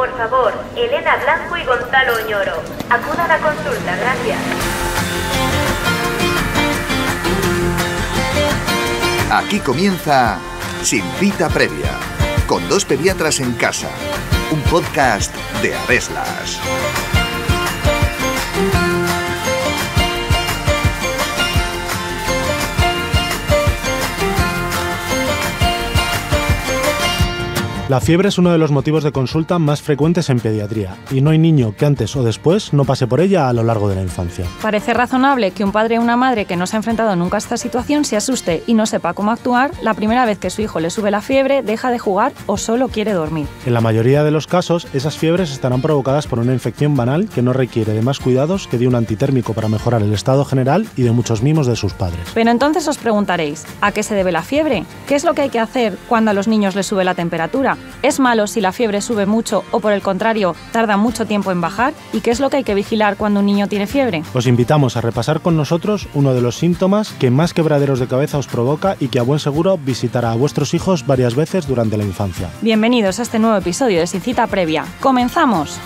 Por favor, Elena Blanco y Gonzalo Oñoro, acudan a la consulta, gracias. Aquí comienza Sin Cita Previa, con dos pediatras en casa, un podcast de Areslas. La fiebre es uno de los motivos de consulta más frecuentes en pediatría y no hay niño que antes o después no pase por ella a lo largo de la infancia. Parece razonable que un padre o una madre que no se ha enfrentado nunca a esta situación se asuste y no sepa cómo actuar la primera vez que su hijo le sube la fiebre, deja de jugar o solo quiere dormir. En la mayoría de los casos, esas fiebres estarán provocadas por una infección banal que no requiere de más cuidados que de un antitérmico para mejorar el estado general y de muchos mimos de sus padres. Pero entonces os preguntaréis, ¿a qué se debe la fiebre? ¿Qué es lo que hay que hacer cuando a los niños les sube la temperatura? es malo si la fiebre sube mucho o por el contrario tarda mucho tiempo en bajar y qué es lo que hay que vigilar cuando un niño tiene fiebre. Os invitamos a repasar con nosotros uno de los síntomas que más quebraderos de cabeza os provoca y que a buen seguro visitará a vuestros hijos varias veces durante la infancia. Bienvenidos a este nuevo episodio de Sin Cita Previa. ¡Comenzamos!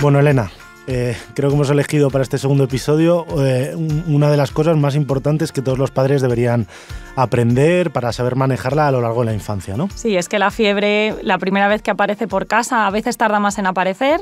Bueno, Elena, eh, creo que hemos elegido para este segundo episodio eh, una de las cosas más importantes que todos los padres deberían aprender para saber manejarla a lo largo de la infancia, ¿no? Sí, es que la fiebre, la primera vez que aparece por casa, a veces tarda más en aparecer.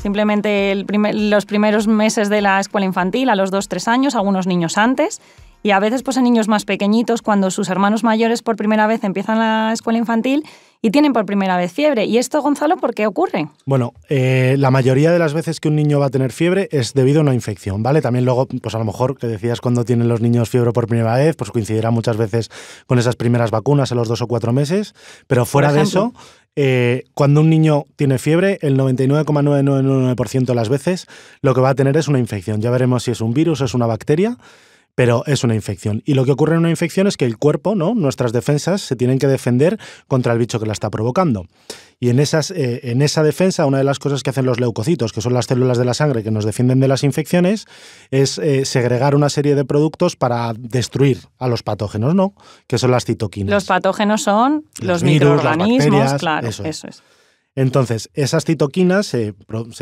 Simplemente los primeros meses de la escuela infantil, a los 2 tres años, algunos niños antes. Y a veces pues en niños más pequeñitos, cuando sus hermanos mayores por primera vez empiezan la escuela infantil y tienen por primera vez fiebre. ¿Y esto, Gonzalo, por qué ocurre? Bueno, eh, la mayoría de las veces que un niño va a tener fiebre es debido a una infección, ¿vale? También luego, pues a lo mejor, que decías cuando tienen los niños fiebre por primera vez, pues coincidirá muchas veces con esas primeras vacunas a los dos o cuatro meses, pero fuera de eso... Eh, cuando un niño tiene fiebre, el 99,999% de las veces lo que va a tener es una infección. Ya veremos si es un virus o es una bacteria pero es una infección. Y lo que ocurre en una infección es que el cuerpo, ¿no? nuestras defensas, se tienen que defender contra el bicho que la está provocando. Y en, esas, eh, en esa defensa, una de las cosas que hacen los leucocitos, que son las células de la sangre que nos defienden de las infecciones, es eh, segregar una serie de productos para destruir a los patógenos, ¿no? Que son las citoquinas. Los patógenos son los, microorganismos, claro, Eso es. Entonces, esas citoquinas se,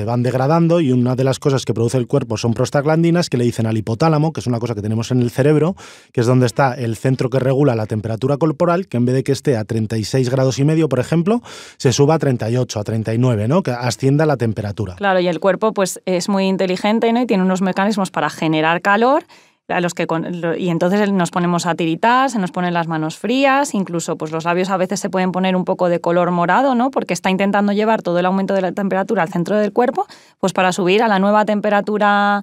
van degradando y una de las cosas que produce el cuerpo son prostaglandinas que le dicen al hipotálamo, que es una cosa que tenemos en el cerebro, que es donde está el centro que regula la temperatura corporal, que en vez de que esté a 36 grados y medio, por ejemplo, se suba a 38, a 39, ¿no? Que ascienda la temperatura. Claro, y el cuerpo pues es muy inteligente ¿no? y tiene unos mecanismos para generar calor a los que y entonces nos ponemos a tiritar, se nos ponen las manos frías, incluso pues los labios a veces se pueden poner un poco de color morado, ¿no? Porque está intentando llevar todo el aumento de la temperatura al centro del cuerpo, pues para subir a la nueva temperatura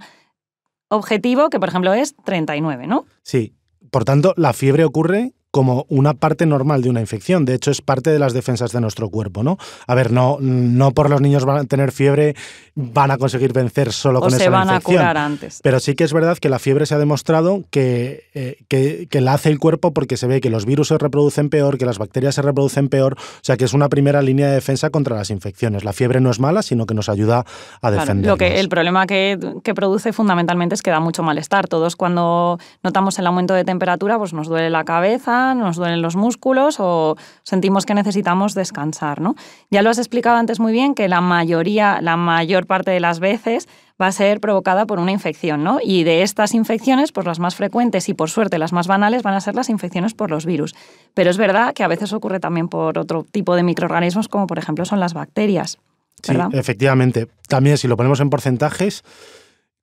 objetivo, que por ejemplo es 39, ¿no? Sí. Por tanto, la fiebre ocurre como una parte normal de una infección. De hecho, es parte de las defensas de nuestro cuerpo, ¿no? A ver, no, no por los niños van a tener fiebre, van a conseguir vencer solo con se van a curar antes. Pero sí que es verdad que la fiebre se ha demostrado eh, que, que, la hace el cuerpo porque se ve que los virus se reproducen peor, que las bacterias se reproducen peor, o sea que es una primera línea de defensa contra las infecciones. La fiebre no es mala, sino que nos ayuda a defender. lo que, el problema que produce fundamentalmente es que da mucho malestar. Todos cuando notamos el aumento de temperatura, pues nos duele la cabeza, nos duelen los músculos o sentimos que necesitamos descansar, Ya lo has explicado antes muy bien que la mayoría, la mayor parte de las veces va a ser provocada por una infección, ¿no? Y de estas infecciones, pues las más frecuentes y por suerte las más banales van a ser las infecciones por los virus. Pero es verdad que a veces ocurre también por otro tipo de microorganismos, como por ejemplo son las bacterias. Sí, efectivamente. También si lo ponemos en porcentajes,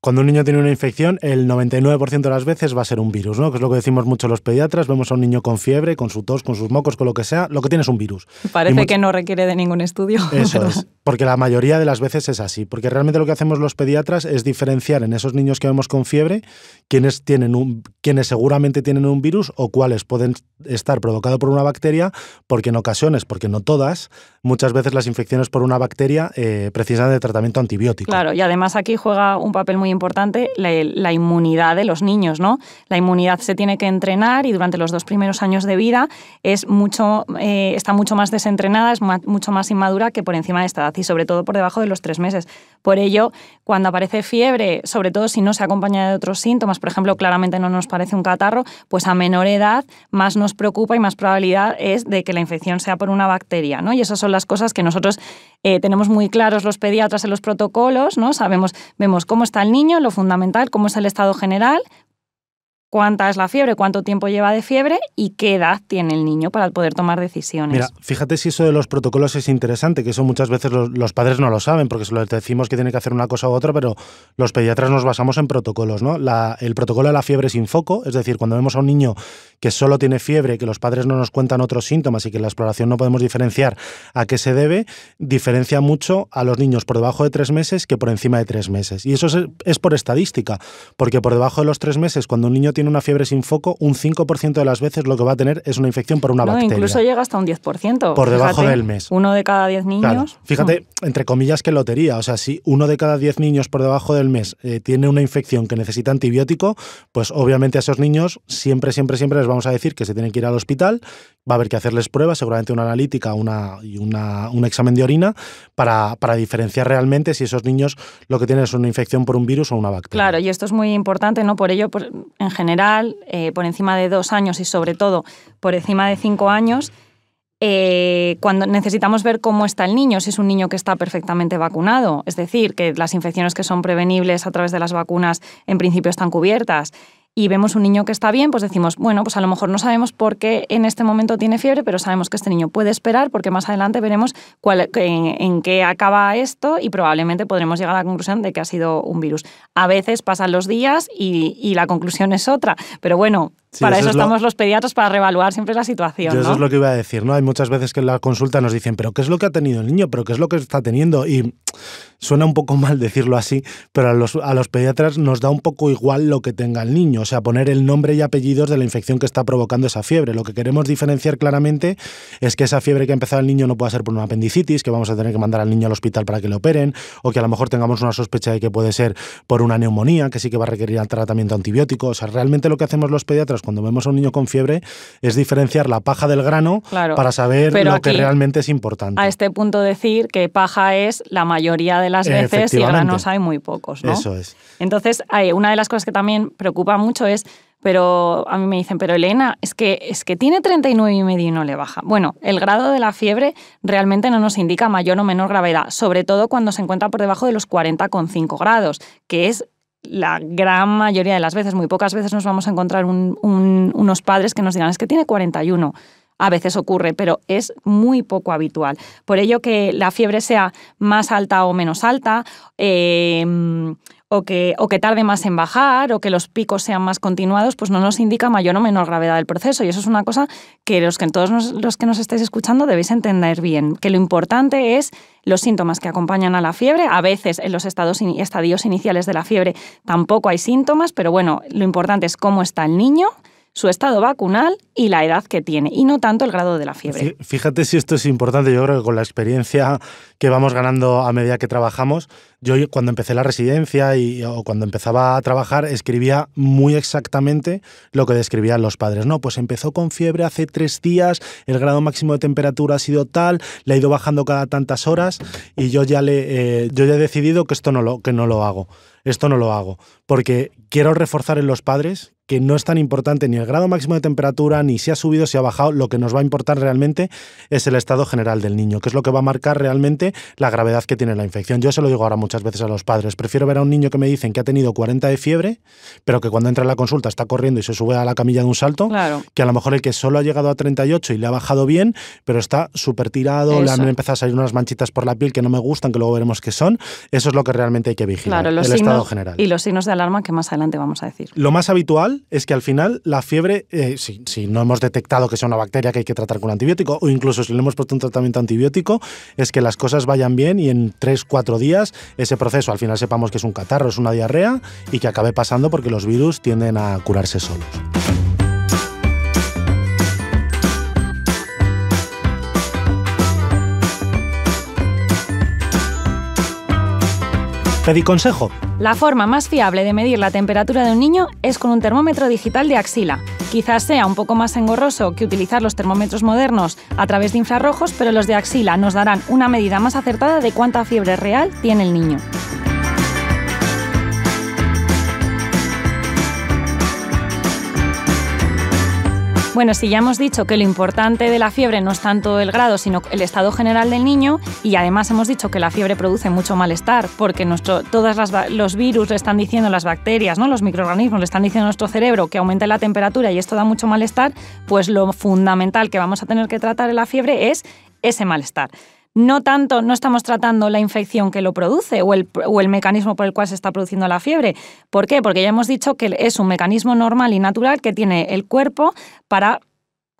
cuando un niño tiene una infección, el 99% de las veces va a ser un virus, ¿no? Que es lo que decimos mucho los pediatras. Vemos a un niño con fiebre, con su tos, con sus mocos, con lo que sea. Lo que tiene es un virus. Parece que no requiere de ningún estudio. Eso es. Porque la mayoría de las veces es así. Porque realmente lo que hacemos los pediatras es diferenciar en esos niños que vemos con fiebre quienes, tienen un, quienes seguramente tienen un virus o cuáles pueden estar provocados por una bacteria, porque en ocasiones, porque no todas, muchas veces las infecciones por una bacteria eh, precisan de tratamiento antibiótico. Claro, y además aquí juega un papel muy importante, la, inmunidad de los niños, ¿no? La inmunidad se tiene que entrenar y durante los dos primeros años de vida es mucho, eh, está mucho más desentrenada, es mucho más inmadura que por encima de esta edad y sobre todo por debajo de los tres meses. Por ello, cuando aparece fiebre, sobre todo si no se acompaña de otros síntomas, por ejemplo, claramente no nos parece un catarro, pues a menor edad más nos preocupa y más probabilidad es de que la infección sea por una bacteria, ¿no? Y esas son las cosas que nosotros eh, tenemos muy claros los pediatras en los protocolos, ¿no? Sabemos, vemos cómo está el niño, lo fundamental, como es el estado general, cuánta es la fiebre, cuánto tiempo lleva de fiebre y qué edad tiene el niño para poder tomar decisiones. Mira, fíjate si eso de los protocolos es interesante, que eso muchas veces los, padres no lo saben, porque se decimos que tiene que hacer una cosa u otra, pero los pediatras nos basamos en protocolos, ¿no? el protocolo de la fiebre sin foco, es decir, cuando vemos a un niño que solo tiene fiebre, que los padres no nos cuentan otros síntomas y que en la exploración no podemos diferenciar a qué se debe, diferencia mucho a los niños por debajo de tres meses que por encima de tres meses. Y eso es, por estadística, porque por debajo de los tres meses, cuando un niño tiene tiene una fiebre sin foco, un 5% de las veces lo que va a tener es una infección por una bacteria. Incluso llega hasta un 10%. Por debajo del mes. Uno de cada 10 niños. fíjate, mm. entre comillas, qué lotería. O sea, si uno de cada 10 niños por debajo del mes eh, tiene una infección que necesita antibiótico, pues obviamente a esos niños siempre, siempre, siempre les vamos a decir que se tienen que ir al hospital, va a haber que hacerles pruebas, seguramente una analítica una, y un examen de orina, para, para, diferenciar realmente si esos niños lo que tienen es una infección por un virus o una bacteria. Claro, y esto es muy importante, ¿no? Por ello, en general general, eh, por encima de dos años y sobre todo por encima de cinco años, eh, cuando necesitamos ver cómo está el niño, si es un niño que está perfectamente vacunado, es decir, que las infecciones que son prevenibles a través de las vacunas en principio están cubiertas, y vemos un niño que está bien, pues decimos, bueno, pues a lo mejor no sabemos por qué en este momento tiene fiebre, pero sabemos que este niño puede esperar porque más adelante veremos en, qué acaba esto y probablemente podremos llegar a la conclusión de que ha sido un virus. A veces pasan los días y, y la conclusión es otra, pero bueno, para eso, estamos los pediatras, para reevaluar siempre la situación. eso es lo que iba a decir, ¿no? Hay muchas veces que en la consulta nos dicen, pero ¿qué es lo que ha tenido el niño? ¿Pero qué es lo que está teniendo? Y suena un poco mal decirlo así, pero a los, a los pediatras nos da un poco igual lo que tenga el niño, o sea, poner el nombre y apellidos de la infección que está provocando esa fiebre. Lo que queremos diferenciar claramente es que esa fiebre que ha empezado el niño no pueda ser por una apendicitis, que vamos a tener que mandar al niño al hospital para que le operen, o que a lo mejor tengamos una sospecha de que puede ser por una neumonía, que sí que va a requerir el tratamiento antibiótico. O sea, realmente lo que hacemos los pediatras cuando vemos a un niño con fiebre, es diferenciar la paja del grano para saber lo que realmente es importante. A este punto decir que paja es la mayoría de las veces y granos hay muy pocos. Eso es. Entonces, una de las cosas que también preocupa mucho es pero a mí me dicen, pero Elena, es que, es que tiene 39 y medio y no le baja. Bueno, el grado de la fiebre realmente no nos indica mayor o menor gravedad, sobre todo cuando se encuentra por debajo de los 40,5 grados, que es la gran mayoría de las veces, muy pocas veces nos vamos a encontrar unos padres que nos digan, es que tiene 41. A veces ocurre, pero es muy poco habitual. Por ello que la fiebre sea más alta o menos alta, eh, o que, o que tarde más en bajar o que los picos sean más continuados, pues no nos indica mayor o menor gravedad del proceso. Y eso es una cosa que los que todos los que nos estáis escuchando debéis entender bien, que lo importante es los síntomas que acompañan a la fiebre. A veces en los estados, estadios iniciales de la fiebre tampoco hay síntomas, pero bueno, lo importante es cómo está el niño su estado vacunal y la edad que tiene, y no tanto el grado de la fiebre. Fíjate si esto es importante, yo creo que con la experiencia que vamos ganando a medida que trabajamos, yo cuando empecé la residencia y, o cuando empezaba a trabajar escribía muy exactamente lo que describían los padres. No, pues empezó con fiebre hace tres días, el grado máximo de temperatura ha sido tal, le ha ido bajando cada tantas horas y yo ya, le, eh, yo ya he decidido que esto no lo, que no lo hago esto no lo hago, porque quiero reforzar en los padres que no es tan importante ni el grado máximo de temperatura, ni si ha subido, si ha bajado, lo que nos va a importar realmente es el estado general del niño, que es lo que va a marcar realmente la gravedad que tiene la infección. Yo se lo digo ahora muchas veces a los padres, prefiero ver a un niño que me dicen que ha tenido 40 de fiebre, pero que cuando entra en la consulta está corriendo y se sube a la camilla de un salto, que a lo mejor el que solo ha llegado a 38 y le ha bajado bien, pero está súper tirado, le han empezado a salir unas manchitas por la piel que no me gustan, que luego veremos qué son, eso es lo que realmente hay que vigilar. Claro, los y los signos de alarma que más adelante vamos a decir. Lo más habitual es que al final la fiebre, eh, si, no hemos detectado que sea una bacteria que hay que tratar con antibiótico, o incluso si le hemos puesto un tratamiento antibiótico, es que las cosas vayan bien y en 3-4 días ese proceso al final sepamos que es un catarro, es una diarrea y que acabe pasando porque los virus tienden a curarse solos. Pedí consejo. La forma más fiable de medir la temperatura de un niño es con un termómetro digital de axila. Quizás sea un poco más engorroso que utilizar los termómetros modernos a través de infrarrojos, pero los de axila nos darán una medida más acertada de cuánta fiebre real tiene el niño. Bueno, si ya hemos dicho que lo importante de la fiebre no es tanto el grado, sino el estado general del niño, y además hemos dicho que la fiebre produce mucho malestar, porque todos los virus le están diciendo, las bacterias, ¿no? los microorganismos le están diciendo a nuestro cerebro que aumente la temperatura y esto da mucho malestar, pues lo fundamental que vamos a tener que tratar en la fiebre es ese malestar no tanto, no estamos tratando la infección que lo produce o el, mecanismo por el cual se está produciendo la fiebre. ¿Por qué? Porque ya hemos dicho que es un mecanismo normal y natural que tiene el cuerpo para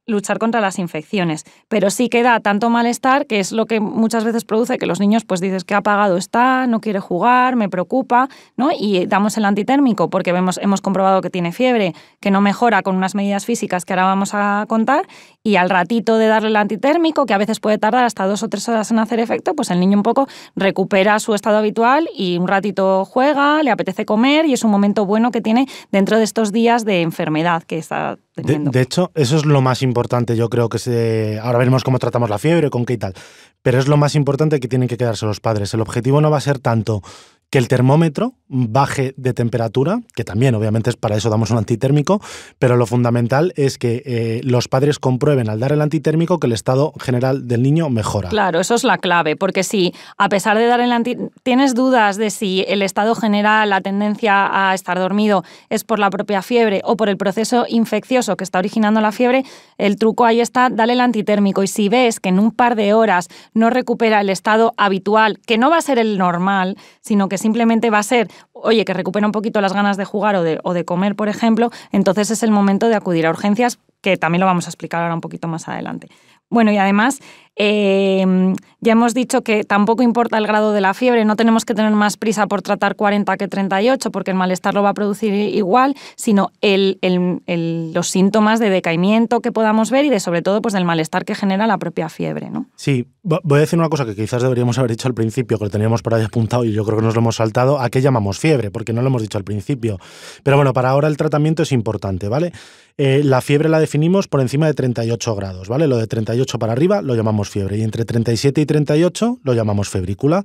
luchar contra las infecciones, pero sí que da tanto malestar que es lo que muchas veces produce que los niños pues dices que apagado está, no quiere jugar, me preocupa, ¿no? Y damos el antitérmico porque vemos, hemos comprobado que tiene fiebre, que no mejora con unas medidas físicas que ahora vamos a contar y al ratito de darle el antitérmico, que a veces puede tardar hasta dos o tres horas en hacer efecto, pues el niño un poco recupera su estado habitual y un ratito juega, le apetece comer y es un momento bueno que tiene dentro de estos días de enfermedad que está de, hecho, eso es lo más importante, yo creo que se, ahora veremos cómo tratamos la fiebre, con qué y tal, pero es lo más importante que tienen que quedarse los padres. El objetivo no va a ser tanto que el termómetro baje de temperatura, que también obviamente es para eso damos un antitérmico, pero lo fundamental es que eh, los padres comprueben al dar el antitérmico que el estado general del niño mejora. Claro, eso es la clave, porque si a pesar de dar el antitérmico tienes dudas de si el estado general, la tendencia a estar dormido es por la propia fiebre o por el proceso infeccioso que está originando la fiebre, el truco ahí está, dale el antitérmico y si ves que en un par de horas no recupera el estado habitual, que no va a ser el normal, sino que simplemente va a ser, oye, que recupera un poquito las ganas de jugar o de, o de comer, por ejemplo, entonces es el momento de acudir a urgencias, que también lo vamos a explicar ahora un poquito más adelante. Bueno, y además Em, ya hemos dicho que tampoco importa el grado de la fiebre, no tenemos que tener más prisa por tratar 40 que 38 porque el malestar lo va a producir igual, sino los síntomas de decaimiento que podamos ver y de sobre todo pues, del malestar que genera la propia fiebre. ¿no? Sí, voy a decir una cosa que quizás deberíamos haber dicho al principio, que lo teníamos por ahí apuntado y yo creo que nos lo hemos saltado, ¿a qué llamamos fiebre? Porque no lo hemos dicho al principio. Pero bueno, para ahora el tratamiento es importante, ¿vale? Eh, la fiebre la definimos por encima de 38 grados, ¿vale? Lo de 38 para arriba lo llamamos fiebre y entre 37 y 38 lo llamamos febrícula.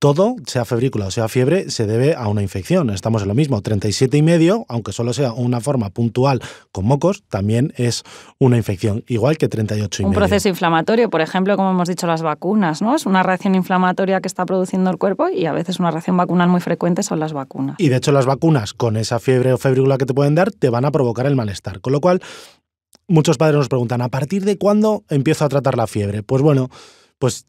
Todo, sea febrícula o sea fiebre, se debe a una infección. Estamos en lo mismo. 37 y medio, aunque solo sea una forma puntual con mocos, también es una infección, igual que 38 y Un proceso inflamatorio, por ejemplo, como hemos dicho, las vacunas, ¿no? Es una reacción inflamatoria que está produciendo el cuerpo y a veces una reacción vacunal muy frecuente son las vacunas. Y de hecho, las vacunas con esa fiebre o febrícula que te pueden dar te van a provocar el malestar. Con lo cual, muchos padres nos preguntan, ¿a partir de cuándo empiezo a tratar la fiebre? Pues bueno, pues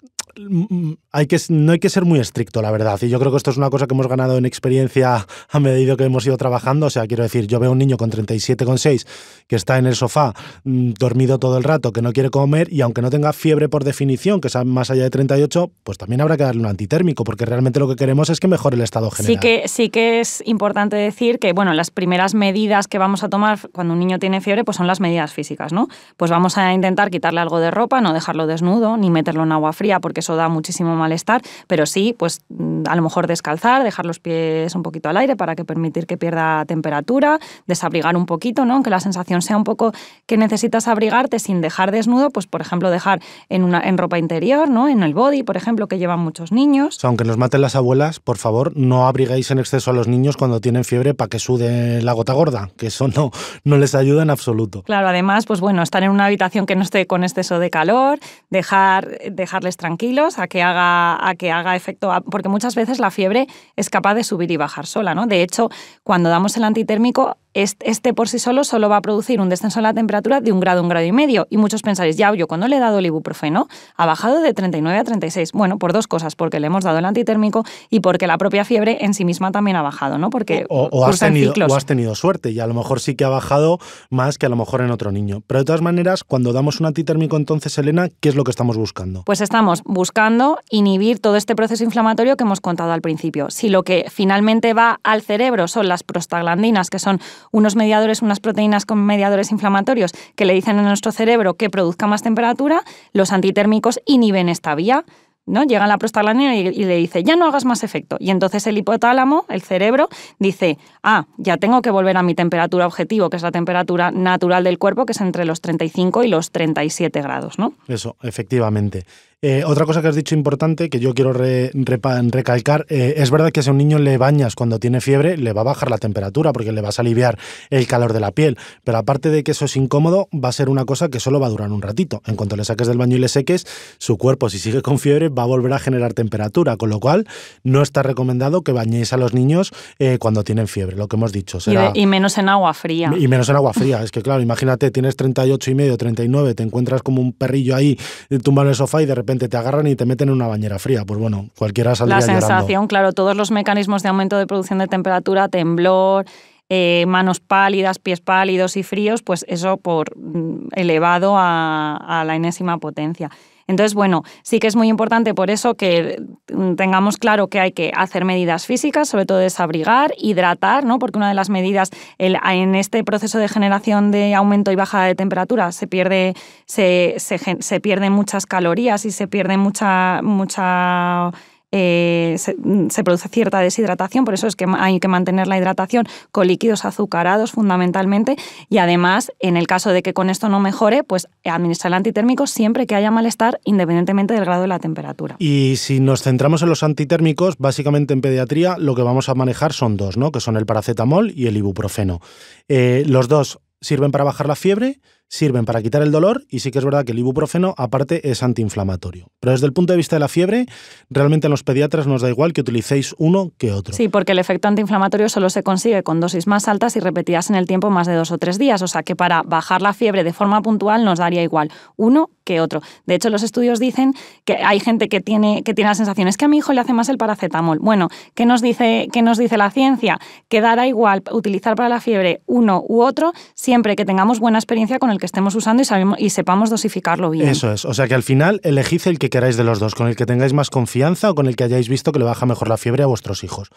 hay que, no hay que ser muy estricto, la verdad. Y yo creo que esto es una cosa que hemos ganado en experiencia a medida que hemos ido trabajando. O sea, quiero decir, yo veo un niño con 37,6 que está en el sofá, mm, dormido todo el rato, que no quiere comer y aunque no tenga fiebre por definición, que sea más allá de 38, pues también habrá que darle un antitérmico, porque realmente lo que queremos es que mejore el estado general. Sí que, sí que es importante decir que, bueno, las primeras medidas que vamos a tomar cuando un niño tiene fiebre, pues son las medidas físicas, ¿no? Pues vamos a intentar quitarle algo de ropa, no dejarlo desnudo, ni meterlo en agua fría, porque da muchísimo malestar, pero sí, pues mm, a lo mejor descalzar, dejar los pies un poquito al aire para que permitir que pierda temperatura, desabrigar un poquito, ¿no? Aunque la sensación sea un poco que necesitas abrigarte sin dejar desnudo, pues por ejemplo dejar en, una, en ropa interior, ¿no? En el body, por ejemplo, que llevan muchos niños. aunque nos maten las abuelas, por favor, no abrigáis en exceso a los niños cuando tienen fiebre para que sude la gota gorda, que eso no, no les ayuda en absoluto. Claro, además, pues bueno, estar en una habitación que no esté con exceso de calor, dejar, dejarles tranquilos a que haga, a que haga efecto, porque muchas veces la fiebre es capaz de subir y bajar sola, ¿no? De hecho, cuando damos el antitérmico, este por sí solo solo va a producir un descenso en la temperatura de un grado, un grado y medio. Y muchos pensaréis, ya, yo cuando le he dado el ibuprofeno ha bajado de 39 a 36. Bueno, por dos cosas, porque le hemos dado el antitérmico y porque la propia fiebre en sí misma también ha bajado, ¿no? Porque o, has, tenido, o has tenido suerte y a lo mejor sí que ha bajado más que a lo mejor en otro niño. Pero de todas maneras, cuando damos un antitérmico entonces, Elena, ¿qué es lo que estamos buscando? Pues estamos buscando inhibir todo este proceso inflamatorio que hemos contado al principio. Si lo que finalmente va al cerebro son las prostaglandinas, que son unos mediadores, unas proteínas con mediadores inflamatorios que le dicen a nuestro cerebro que produzca más temperatura, los antitérmicos inhiben esta vía. ¿no? Llega la prostaglandina y, y, le dice, ya no hagas más efecto. Y entonces el hipotálamo, el cerebro, dice, ah, ya tengo que volver a mi temperatura objetivo, que es la temperatura natural del cuerpo, que es entre los 35 y los 37 grados, ¿no? Eso, efectivamente. Eh, otra cosa que has dicho importante, que yo quiero recalcar, eh, es verdad que si a un niño le bañas cuando tiene fiebre, le va a bajar la temperatura porque le vas a aliviar el calor de la piel. Pero aparte de que eso es incómodo, va a ser una cosa que solo va a durar un ratito. En cuanto le saques del baño y le seques, su cuerpo, si sigue con fiebre, va a volver a generar temperatura, con lo cual no está recomendado que bañéis a los niños eh, cuando tienen fiebre, lo que hemos dicho. Y, menos en agua fría. Y menos en agua fría. es que, claro, imagínate, tienes 38 y medio, 39, te encuentras como un perrillo ahí eh, tumbado en el sofá y de repente te agarran y te meten en una bañera fría. Pues bueno, cualquiera saldría La sensación, claro, todos los mecanismos de aumento de producción de temperatura, temblor, eh, manos pálidas, pies pálidos y fríos, pues eso por mm, elevado a la enésima potencia. Entonces, bueno, sí que es muy importante por eso que mm, tengamos claro que hay que hacer medidas físicas, sobre todo desabrigar, hidratar, ¿no? porque una de las medidas en este proceso de generación de aumento y baja de temperatura se pierde, se, se, pierden muchas calorías y se pierde mucha... mucha eh, mm, se, produce cierta deshidratación, por eso es que hay que mantener la hidratación con líquidos azucarados fundamentalmente y además, en el caso de que con esto no mejore, pues administrar el antitérmico siempre que haya malestar, independientemente del grado de la temperatura. Y si nos centramos en los antitérmicos, básicamente en pediatría lo que vamos a manejar son dos, ¿no? que son el paracetamol y el ibuprofeno. Eh, los dos sirven para bajar la fiebre, sirven para quitar el dolor y sí que es verdad que el ibuprofeno aparte es antiinflamatorio. Pero desde el punto de vista de la fiebre, realmente a los pediatras nos da igual que utilicéis uno que otro. Sí, porque el efecto antiinflamatorio solo se consigue con dosis más altas y repetidas en el tiempo más de dos o tres días, o sea que para bajar la fiebre de forma puntual nos daría igual uno que otro. De hecho, los estudios dicen que hay gente que tiene, que tiene la sensación, es que a mi hijo le hace más el paracetamol. Bueno, ¿qué nos dice, qué nos dice la ciencia? Que dará igual utilizar para la fiebre uno u otro siempre que tengamos buena experiencia con el el que estemos usando y, sepamos dosificarlo bien. Eso es, o sea que al final elegid el que queráis de los dos, con el que tengáis más confianza o con el que hayáis visto que le baja mejor la fiebre a vuestros hijos.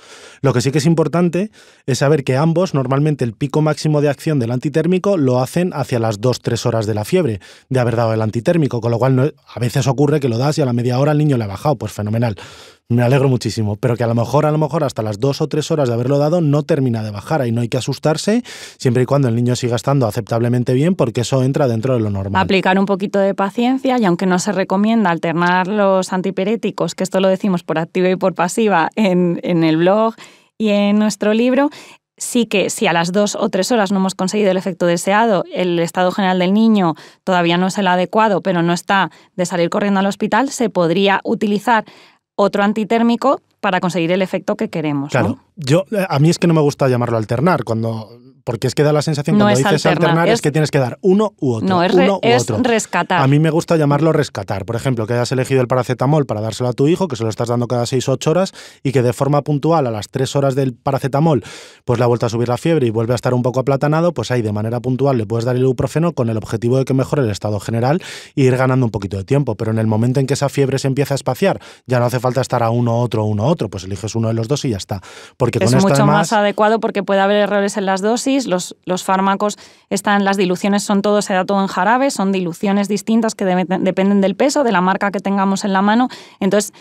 Lo que sí que es importante es saber que ambos normalmente el pico máximo de acción del antitérmico lo hacen hacia las 2-3 horas de la fiebre de haber dado el antitérmico, con lo cual a veces ocurre que lo das y a la media hora el niño le ha bajado, pues fenomenal. Me alegro muchísimo, pero que a lo mejor, a lo mejor hasta las dos o tres horas de haberlo dado no termina de bajar. Ahí no hay que asustarse, siempre y cuando el niño siga estando aceptablemente bien, porque eso entra dentro de lo normal. Aplicar un poquito de paciencia y aunque no se recomienda alternar los antipiréticos, que esto lo decimos por activa y por pasiva en, en el blog y en nuestro libro, sí que si a las dos o tres horas no hemos conseguido el efecto deseado, el estado general del niño todavía no es el adecuado, pero no está de salir corriendo al hospital, se podría utilizar otro antitérmico para conseguir el efecto que queremos. Claro. Yo, a mí es que no me gusta llamarlo alternar. Cuando porque es que da la sensación cuando dices alternar, es, que tienes que dar uno u otro. No, es, rescatar. A mí me gusta llamarlo rescatar. Por ejemplo, que hayas elegido el paracetamol para dárselo a tu hijo, que se lo estás dando cada 6 o 8 horas y que de forma puntual a las 3 horas del paracetamol, pues la ha vuelto a subir la fiebre y vuelve a estar un poco aplatanado, pues ahí de manera puntual le puedes dar el ibuprofeno con el objetivo de que mejore el estado general e ir ganando un poquito de tiempo. Pero en el momento en que esa fiebre se empieza a espaciar, ya no hace falta estar a uno, otro, uno, otro, pues eliges uno de los dos y ya está. Porque es mucho más adecuado porque puede haber errores en las dosis los, fármacos están, las diluciones son todo, se da todo en jarabe, son diluciones distintas que dependen del peso, de la marca que tengamos en la mano. Entonces,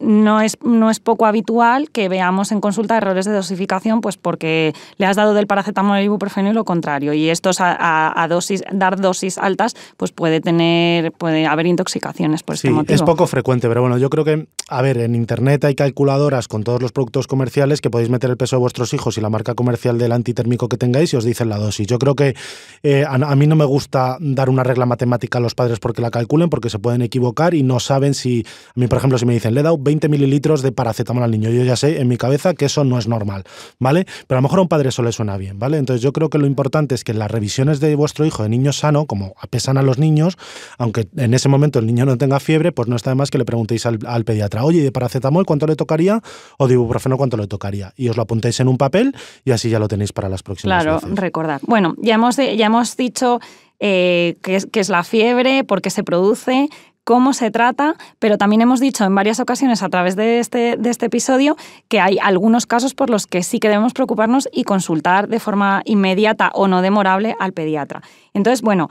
no, es, no es poco habitual que veamos en consulta errores de dosificación, pues porque le has dado del paracetamol y ibuprofeno y lo contrario. Y estos a, dosis, dar dosis altas, pues puede tener, puede haber intoxicaciones por este motivo. Es poco frecuente, pero bueno, yo creo que, a ver, en internet hay calculadoras con todos los productos comerciales que podéis meter el peso de vuestros hijos y la marca comercial del antitérmico que tengáis y os dicen la dosis. Yo creo que eh, a mí no me gusta dar una regla matemática a los padres porque la calculen, porque se pueden equivocar y no saben si, a mí, por ejemplo, si me dicen le he dado 20 mililitros de paracetamol al niño. Yo ya sé en mi cabeza que eso no es normal, ¿vale? Pero a lo mejor a un padre eso le suena bien, ¿vale? Entonces yo creo que lo importante es que las revisiones de vuestro hijo de niño sano, como pesan a los niños, aunque en ese momento el niño no tenga fiebre, pues no está de más que le preguntéis al, pediatra, oye, de paracetamol cuánto le tocaría? O de ibuprofeno cuánto le tocaría. Y os lo apuntáis en un papel y así ya lo tenéis para las próximas Claro, recordad. Bueno, ya hemos, ya hemos dicho eh, qué es la fiebre, por qué se produce, cómo se trata, pero también hemos dicho en varias ocasiones a través de este, de este episodio que hay algunos casos por los que sí que debemos preocuparnos y consultar de forma inmediata o no demorable al pediatra. Entonces, bueno,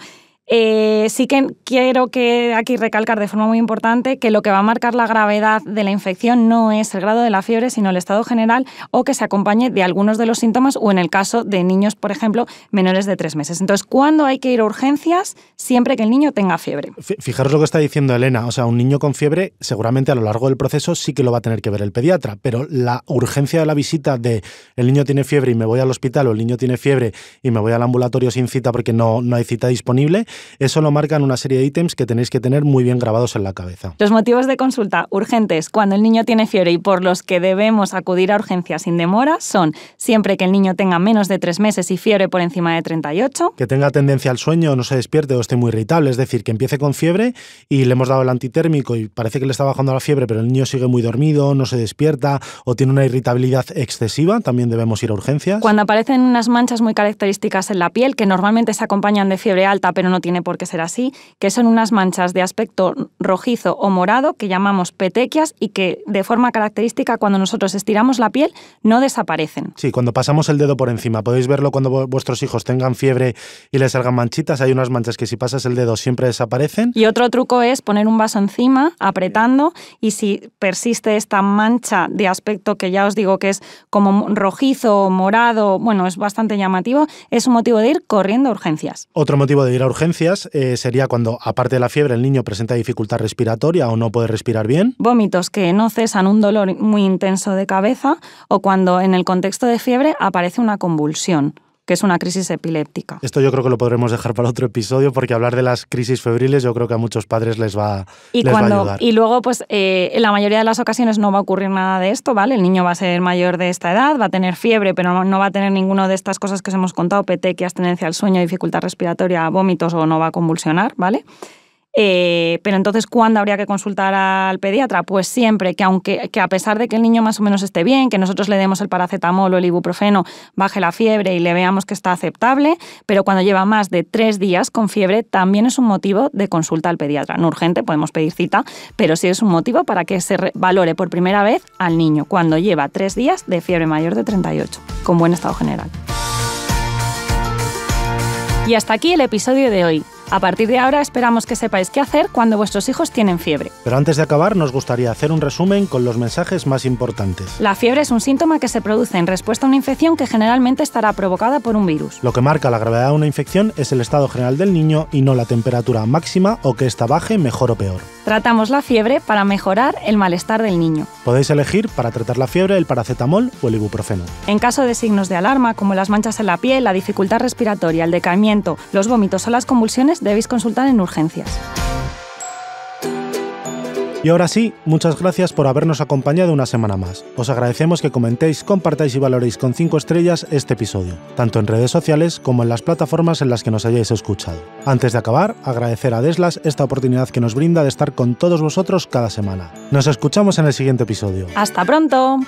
eh, sí que quiero que aquí recalcar de forma muy importante que lo que va a marcar la gravedad de la infección no es el grado de la fiebre, sino el estado general o que se acompañe de algunos de los síntomas o en el caso de niños, por ejemplo, menores de tres meses. Entonces, ¿cuándo hay que ir a urgencias? Siempre que el niño tenga fiebre. Fijaros lo que está diciendo Elena. O sea, un niño con fiebre seguramente a lo largo del proceso sí que lo va a tener que ver el pediatra, pero la urgencia de la visita de el niño tiene fiebre y me voy al hospital o el niño tiene fiebre y me voy al ambulatorio sin cita porque no hay cita disponible, eso lo marcan una serie de ítems que tenéis que tener muy bien grabados en la cabeza. Los motivos de consulta urgentes cuando el niño tiene fiebre y por los que debemos acudir a urgencias sin demora son siempre que el niño tenga menos de tres meses y fiebre por encima de 38. Que tenga tendencia al sueño, no se despierte o esté muy irritable, es decir, que empiece con fiebre y le hemos dado el antitérmico y parece que le está bajando la fiebre, pero el niño sigue muy dormido, no se despierta o tiene una irritabilidad excesiva, también debemos ir a urgencias. Cuando aparecen unas manchas muy características en la piel que normalmente se acompañan de fiebre alta, pero no tiene por qué ser así, que son unas manchas de aspecto rojizo o morado que llamamos petequias y que de forma característica cuando nosotros estiramos la piel no desaparecen. Sí, cuando pasamos el dedo por encima, podéis verlo cuando vuestros hijos tengan fiebre y les salgan manchitas, hay unas manchas que si pasas el dedo siempre desaparecen. Y otro truco es poner un vaso encima, apretando, y si persiste esta mancha de aspecto que ya os digo que es como rojizo o morado, bueno, es bastante llamativo, es un motivo de ir corriendo a urgencias. Otro motivo de ir a urgencias eh, sería cuando, aparte de la fiebre, el niño presenta dificultad respiratoria o no puede respirar bien. Vómitos que no cesan, un dolor muy intenso de cabeza o cuando en el contexto de fiebre aparece una convulsión es una crisis epiléptica. Esto yo creo que lo podremos dejar para otro episodio porque hablar de las crisis febriles yo creo que a muchos padres les va, a ayudar. Y luego, pues eh, en la mayoría de las ocasiones no va a ocurrir nada de esto, ¿vale? El niño va a ser mayor de esta edad, va a tener fiebre, pero no, va a tener ninguna de estas cosas que os hemos contado, petequias, tendencia al sueño, dificultad respiratoria, vómitos o no va a convulsionar, ¿vale? Eh, pero entonces, ¿cuándo habría que consultar al pediatra? Pues siempre, que aunque que a pesar de que el niño más o menos esté bien, que nosotros le demos el paracetamol o el ibuprofeno, baje la fiebre y le veamos que está aceptable, pero cuando lleva más de tres días con fiebre, también es un motivo de consulta al pediatra. No urgente, podemos pedir cita, pero sí es un motivo para que se valore por primera vez al niño cuando lleva tres días de fiebre mayor de 38, con buen estado general. Y hasta aquí el episodio de hoy. A partir de ahora esperamos que sepáis qué hacer cuando vuestros hijos tienen fiebre. Pero antes de acabar nos gustaría hacer un resumen con los mensajes más importantes. La fiebre es un síntoma que se produce en respuesta a una infección que generalmente estará provocada por un virus. Lo que marca la gravedad de una infección es el estado general del niño y no la temperatura máxima o que ésta baje mejor o peor. Tratamos la fiebre para mejorar el malestar del niño. Podéis elegir para tratar la fiebre el paracetamol o el ibuprofeno. En caso de signos de alarma como las manchas en la piel, la dificultad respiratoria, el decaimiento, los vómitos o las convulsiones, debéis consultar en urgencias. Y ahora sí, muchas gracias por habernos acompañado una semana más. Os agradecemos que comentéis, compartáis y valoréis con 5 estrellas este episodio, tanto en redes sociales como en las plataformas en las que nos hayáis escuchado. Antes de acabar, agradecer a Deslas esta oportunidad que nos brinda de estar con todos vosotros cada semana. Nos escuchamos en el siguiente episodio. ¡Hasta pronto!